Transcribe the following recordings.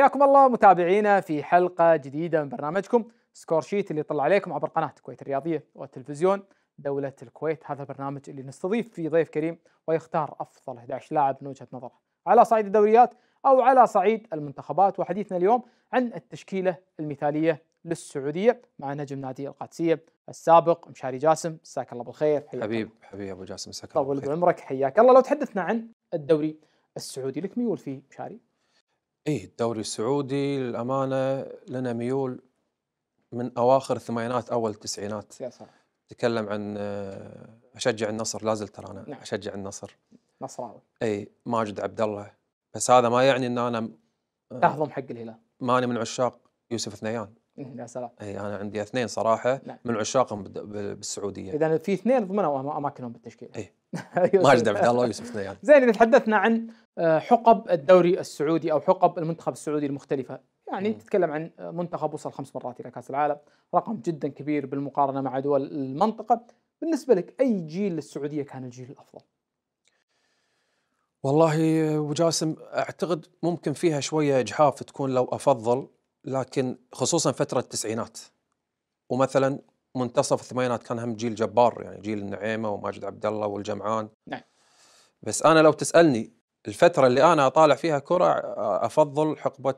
حياكم الله متابعينا في حلقة جديدة من برنامجكم سكور شيت اللي يطلع عليكم عبر قناة الكويت الرياضية والتلفزيون دولة الكويت هذا البرنامج اللي نستضيف فيه ضيف كريم ويختار أفضل 11 لاعب من وجهة نظره على صعيد الدوريات أو على صعيد المنتخبات وحديثنا اليوم عن التشكيلة المثالية للسعودية مع نجم نادي القادسية السابق مشاري جاسم مساك الله بالخير حياك حبيب حبيب أبو جاسم مساك الله بالخير طول بعمرك حياك الله لو تحدثنا عن الدوري السعودي لك ميول فيه مشاري إيه الدوري السعودي للأمانة لنا ميول من أواخر الثمانينات أول التسعينات يا سلام تكلم عن آه، أشجع النصر لازلت ترى أنا نعم. أشجع النصر نصراوي إي ماجد عبد الله بس هذا ما يعني أن أنا آه، تهضم حق الهلال ماني من عشاق يوسف ثنيان إيه، يا سلام اي انا عندي اثنين صراحه نعم. من عشاقهم بالسعوديه اذا في اثنين ضمنوا اماكنهم بالتشكيله اي أيوة. ماجد عبد الله ويوسف ثنيان زين اذا تحدثنا عن آه، حقب الدوري السعودي او حقب المنتخب السعودي المختلفه يعني م. تتكلم عن منتخب وصل خمس مرات الى كاس العالم رقم جدا كبير بالمقارنه مع دول المنطقه بالنسبه لك اي جيل للسعوديه كان الجيل الافضل والله ابو آه، جاسم اعتقد ممكن فيها شويه اجحاف تكون لو افضل لكن خصوصا فتره التسعينات ومثلا منتصف الثمانينات كان هم جيل جبار يعني جيل النعيمه وماجد عبد الله والجمعان نعم بس انا لو تسالني الفتره اللي انا اطالع فيها كره افضل حقبه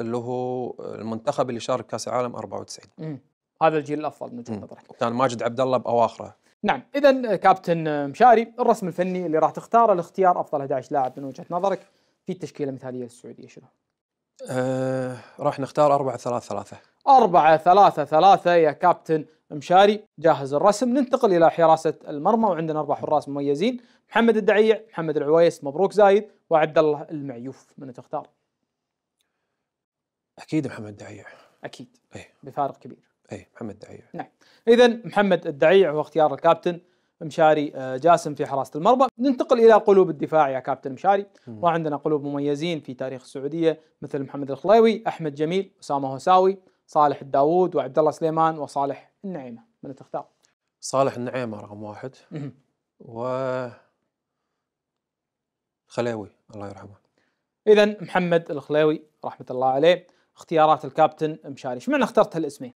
اللي هو المنتخب اللي شارك كاس العالم 94 مم. هذا الجيل الافضل من وجهه نظرك كان ماجد عبد الله باواخره نعم اذا كابتن مشاري الرسم الفني اللي راح تختاره لاختيار افضل 11 لاعب من وجهه نظرك في التشكيله المثاليه للسعوديه شنو؟ آه، راح نختار 4 3 3 4 3 3 يا كابتن مشاري جاهز الرسم ننتقل الى حراسه المرمى وعندنا اربع حراس مميزين محمد الدعيع محمد العويس مبروك زايد وعبد الله المعيوف من تختار اكيد محمد الدعيع اكيد أي. بفارق كبير اي محمد الدعيع نعم اذا محمد الدعيع هو اختيار الكابتن مشاري آه، جاسم في حراسه المرمى ننتقل الى قلوب الدفاع يا كابتن مشاري وعندنا قلوب مميزين في تاريخ السعوديه مثل محمد الخليوي احمد جميل اسامه هساوي صالح الداوود وعبد الله سليمان وصالح النعيمه من تختار صالح النعيمه رقم واحد و خليوي الله يرحمه اذا محمد الخليوي رحمه الله عليه اختيارات الكابتن مشاري ايش معنى اخترت هالاسمين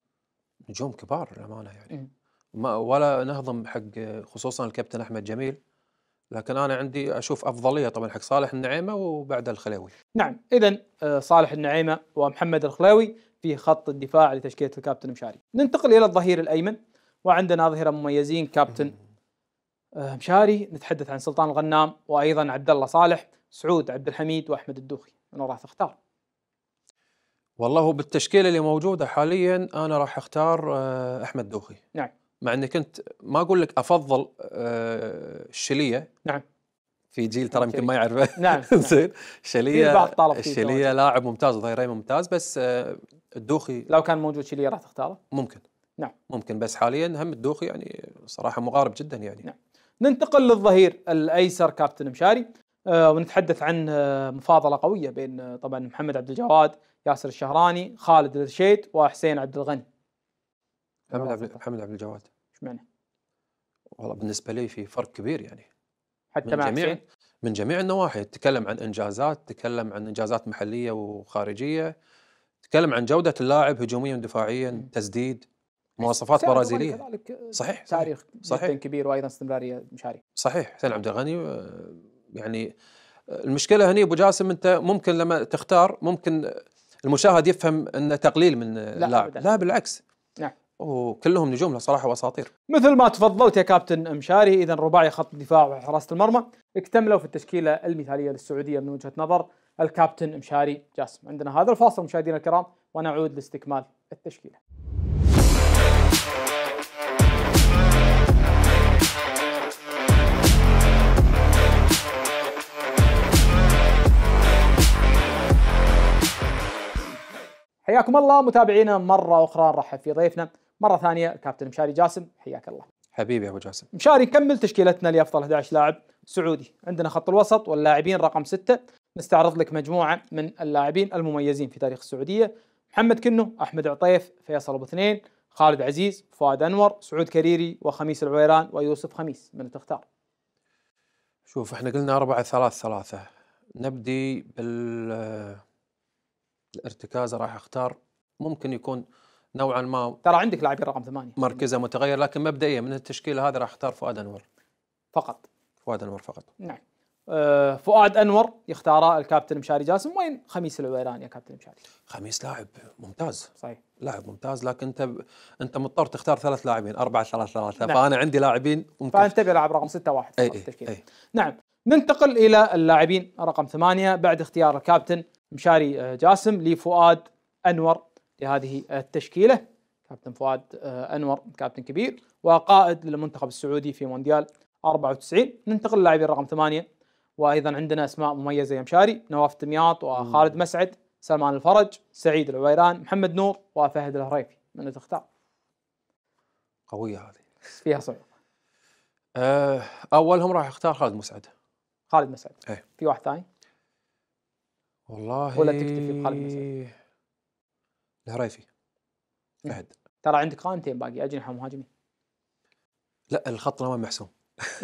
نجوم كبار للامانه يعني ما ولا نهضم حق خصوصا الكابتن احمد جميل لكن انا عندي اشوف افضليه طبعا حق صالح النعيمه وبعد الخلاوي. نعم اذا آه، صالح النعيمه ومحمد الخلاوي في خط الدفاع لتشكيله الكابتن مشاري. ننتقل الى الظهير الايمن وعندنا ظهيره مميزين كابتن آه، مشاري نتحدث عن سلطان الغنام وايضا عبد الله صالح، سعود عبد الحميد واحمد الدوخي، من راح تختار؟ والله بالتشكيله اللي موجوده حاليا انا راح اختار آه، احمد دوخي. نعم. مع اني كنت ما اقول لك افضل الشليه آه، نعم في جيل ترى يمكن ما يعرفه نعم, نعم. زين الشليه الشليه لاعب ممتاز وظهيري ممتاز بس آه، الدوخي لو كان موجود شيليه راح تختاره؟ ممكن نعم ممكن بس حاليا هم الدوخي يعني صراحه مغارب جدا يعني نعم ننتقل للظهير الايسر كابتن مشاري آه ونتحدث عن آه مفاضله قويه بين آه طبعا محمد عبد الجواد، ياسر الشهراني، خالد الرشيد وحسين عبد الغني. محمد عبد محمد عبد الجواد ايش معنى؟ والله بالنسبه لي في فرق كبير يعني حتى مع جميع حسين؟ من جميع النواحي تتكلم عن انجازات تتكلم عن انجازات محليه وخارجيه تتكلم عن جوده اللاعب هجوميا ودفاعيا تسديد مواصفات برازيليه آه، صحيح تاريخ صحيح كبير وايضا استمراريه مشاري صحيح حسين عبد الغني آه، يعني آه، المشكله هني ابو جاسم انت ممكن لما تختار ممكن المشاهد يفهم انه تقليل من اللاعب لا, لا بالعكس وكلهم نجوم صراحه واساطير. مثل ما تفضلت يا كابتن مشاري اذا رباعي خط الدفاع وحراسه المرمى اكتملوا في التشكيله المثاليه للسعوديه من وجهه نظر الكابتن مشاري جاسم. عندنا هذا الفاصل مشاهدينا الكرام ونعود لاستكمال التشكيله. حياكم الله متابعينا مرة أخرى نرحب في ضيفنا مره ثانيه كابتن مشاري جاسم حياك الله حبيبي يا ابو جاسم مشاري كمل تشكيلتنا لافضل 11 لاعب سعودي عندنا خط الوسط واللاعبين رقم ستة نستعرض لك مجموعه من اللاعبين المميزين في تاريخ السعوديه محمد كنو احمد عطيف فيصل ابو اثنين خالد عزيز فؤاد انور سعود كريري وخميس العويران ويوسف خميس من تختار شوف احنا قلنا أربعة ثلاث ثلاثة نبدي بال راح اختار ممكن يكون نوعا ما ترى عندك لاعبين رقم ثمانية مركزه متغير لكن مبدئيا من التشكيله هذه راح اختار فؤاد انور فقط فؤاد انور فقط نعم آه فؤاد انور يختاره الكابتن مشاري جاسم وين خميس العويران يا كابتن مشاري خميس لاعب ممتاز صحيح لاعب ممتاز لكن انت ب... انت مضطر تختار ثلاث لاعبين أربعة ثلاث ثلاثة نعم. فانا عندي لاعبين ممكن فانت لاعب رقم ستة واحد أي أي التشكيل. أي. نعم ننتقل الى اللاعبين رقم ثمانية بعد اختيار الكابتن مشاري آه، جاسم لفؤاد انور لهذه التشكيله كابتن فؤاد آه، انور كابتن كبير وقائد للمنتخب السعودي في مونديال 94 ننتقل للاعبين رقم ثمانيه وايضا عندنا اسماء مميزه يا مشاري نواف دمياط وخالد مسعد سلمان الفرج سعيد العويران محمد نور وفهد الهريفي من تختار؟ قويه هذه فيها صعوبه أه اولهم راح اختار خالد مسعد خالد مسعد ايه في واحد ثاني؟ والله ولا تكتفي بخالد مسعد؟ الهرايفي إيه. فهد ترى عندك قائمتين باقي اجنحه ومهاجمين لا الخط الامامي محسوم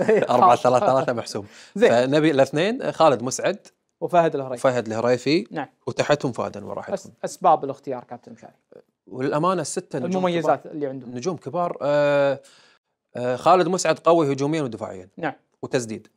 4 3 3 محسوم زين فنبي الاثنين خالد مسعد وفهد الهريفي فهد الهريفي نعم وتحتهم فهد انور راح يكون اسباب الاختيار كابتن مشاري وللامانه السته نجوم المميزات كبار. اللي عندهم نجوم كبار آه آه خالد مسعد قوي هجوميا ودفاعيا نعم وتسديد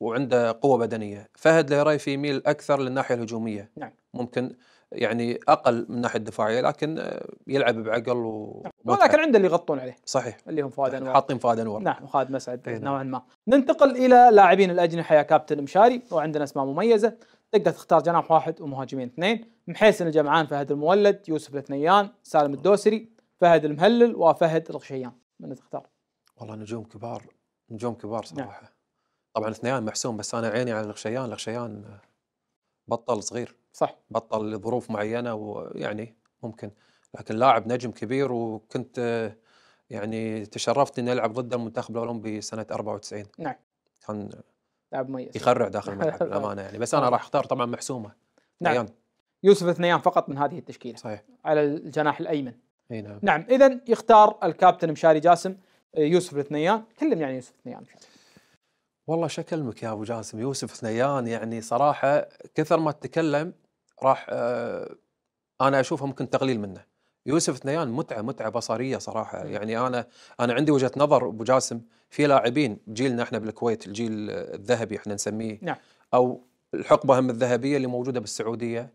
وعنده قوه بدنيه فهد الهريفي يميل اكثر للناحيه الهجوميه نعم ممكن يعني اقل من ناحيه الدفاعيه لكن آه، يلعب بعقل و نعم، ولكن عنده اللي يغطون عليه صحيح اللي هم فؤاد انور يعني حاطين فؤاد انور نعم وخالد مسعد إيه، نعم. نوعا ما ننتقل الى لاعبين الاجنحه يا كابتن مشاري وعندنا اسماء مميزه تقدر تختار جناح واحد ومهاجمين اثنين محيسن الجمعان فهد المولد يوسف الثنيان سالم الدوسري فهد المهلل وفهد الغشيان من تختار والله نجوم كبار نجوم كبار نعم. صراحه نعم. طبعا اثنيان محسوم بس انا عيني على الغشيان الغشيان آه، بطل صغير صح بطل لظروف معينه ويعني ممكن لكن لاعب نجم كبير وكنت يعني تشرفت اني العب ضد المنتخب الاولمبي سنه 94 نعم كان لاعب مميز يخرع داخل الملعب للامانه يعني بس انا راح اختار طبعا محسومه نعم نيان. يوسف الثنيان فقط من هذه التشكيله صحيح على الجناح الايمن اي نعم نعم اذا يختار الكابتن مشاري جاسم آه، يوسف الثنيان كلمني يعني عن يوسف الثنيان والله شكلمك يا ابو جاسم يوسف الثنيان يعني صراحه كثر ما تتكلم راح آه، انا اشوفه ممكن تقليل منه يوسف ثنيان متعه متعه بصريه صراحه يعني انا انا عندي وجهه نظر ابو جاسم في لاعبين جيلنا احنا بالكويت الجيل الذهبي احنا نسميه نعم. او الحقبه هم الذهبيه اللي موجوده بالسعوديه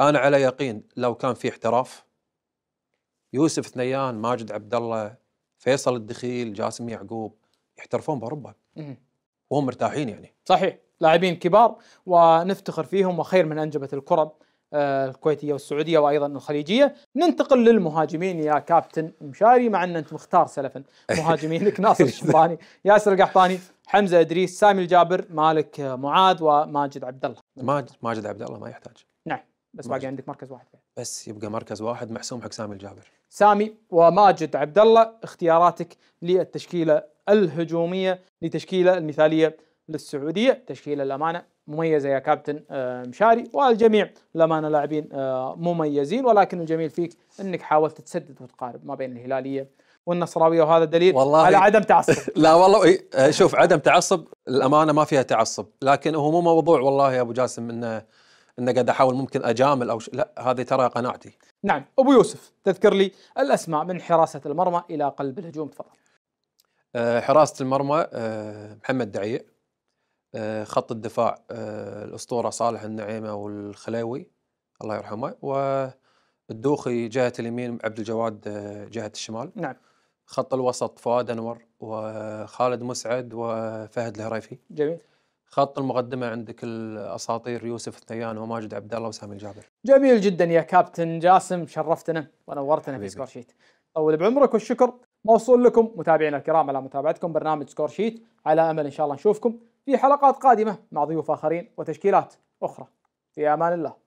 انا على يقين لو كان في احتراف يوسف ثنيان ماجد عبد الله فيصل الدخيل جاسم يعقوب يحترفون باوروبا وهم مرتاحين يعني صحيح لاعبين كبار ونفتخر فيهم وخير من انجبت الكره آه، الكويتيه والسعوديه وايضا الخليجيه ننتقل للمهاجمين يا كابتن مشاري مع ان انت مختار سلفا مهاجمينك ناصر الشباني ياسر القحطاني حمزه ادريس سامي الجابر مالك معاذ وماجد عبد الله ماجد ماجد عبد الله ما يحتاج نعم بس باقي عندك مركز واحد بس يبقى مركز واحد محسوم حق سامي الجابر سامي وماجد عبد الله اختياراتك للتشكيله الهجوميه لتشكيله المثاليه للسعوديه تشكيله الامانه مميزه يا كابتن آه، مشاري والجميع للامانه لاعبين آه، مميزين ولكن الجميل فيك انك حاولت تسدد وتقارب ما بين الهلاليه والنصراويه وهذا دليل والله على عدم تعصب لا والله آه، شوف عدم تعصب الامانه ما فيها تعصب لكن هو مو موضوع والله يا ابو جاسم انه انه قاعد احاول ممكن اجامل او ش... لا هذه ترى قناعتي نعم ابو يوسف تذكر لي الاسماء من حراسه المرمى الى قلب الهجوم تفضل حراسه المرمى محمد دعيع آه، خط الدفاع آه، الاسطوره صالح النعيمه والخلاوي الله يرحمه والدوخي جهه اليمين عبد الجواد آه، جهه الشمال نعم خط الوسط فؤاد انور وخالد مسعد وفهد الهريفي جميل خط المقدمه عندك الاساطير يوسف الثيان وماجد عبد الله وسامي الجابر جميل جدا يا كابتن جاسم شرفتنا ونورتنا في سكور شيت طول بعمرك والشكر موصول لكم متابعينا الكرام على متابعتكم برنامج سكور شيت على امل ان شاء الله نشوفكم في حلقات قادمة مع ضيوف آخرين وتشكيلات أخرى في أمان الله